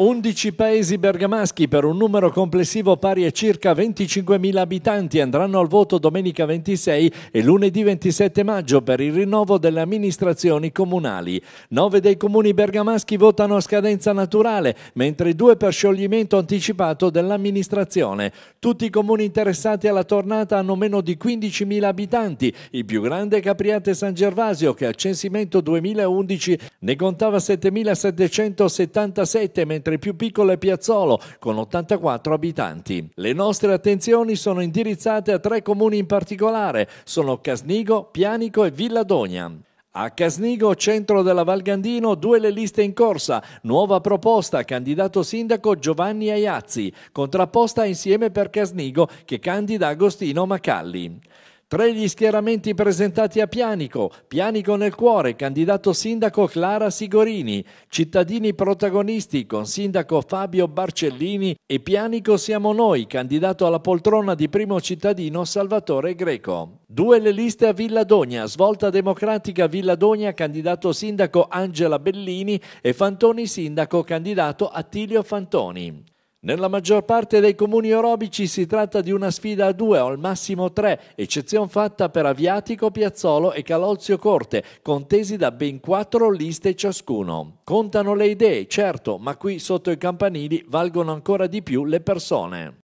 11 paesi bergamaschi per un numero complessivo pari a circa 25.000 abitanti andranno al voto domenica 26 e lunedì 27 maggio per il rinnovo delle amministrazioni comunali. Nove dei comuni bergamaschi votano a scadenza naturale, mentre due per scioglimento anticipato dell'amministrazione. Tutti i comuni interessati alla tornata hanno meno di 15.000 abitanti. Il più grande è Capriate San Gervasio che al censimento 2011 ne contava 7.777 mentre mentre il più piccolo è Piazzolo, con 84 abitanti. Le nostre attenzioni sono indirizzate a tre comuni in particolare, sono Casnigo, Pianico e Villa Dogna. A Casnigo, centro della Valgandino, due le liste in corsa. Nuova proposta, candidato sindaco Giovanni Aiazzi, contrapposta insieme per Casnigo che candida Agostino Macalli. Tre gli schieramenti presentati a Pianico, Pianico nel cuore, candidato sindaco Clara Sigorini, cittadini protagonisti con sindaco Fabio Barcellini e Pianico siamo noi, candidato alla poltrona di primo cittadino Salvatore Greco. Due le liste a Villa Dogna, svolta democratica Villa Dogna, candidato sindaco Angela Bellini e Fantoni sindaco, candidato Attilio Fantoni. Nella maggior parte dei comuni orobici si tratta di una sfida a due o al massimo tre, eccezione fatta per Aviatico, Piazzolo e Calozio Corte, contesi da ben quattro liste ciascuno. Contano le idee, certo, ma qui sotto i campanili valgono ancora di più le persone.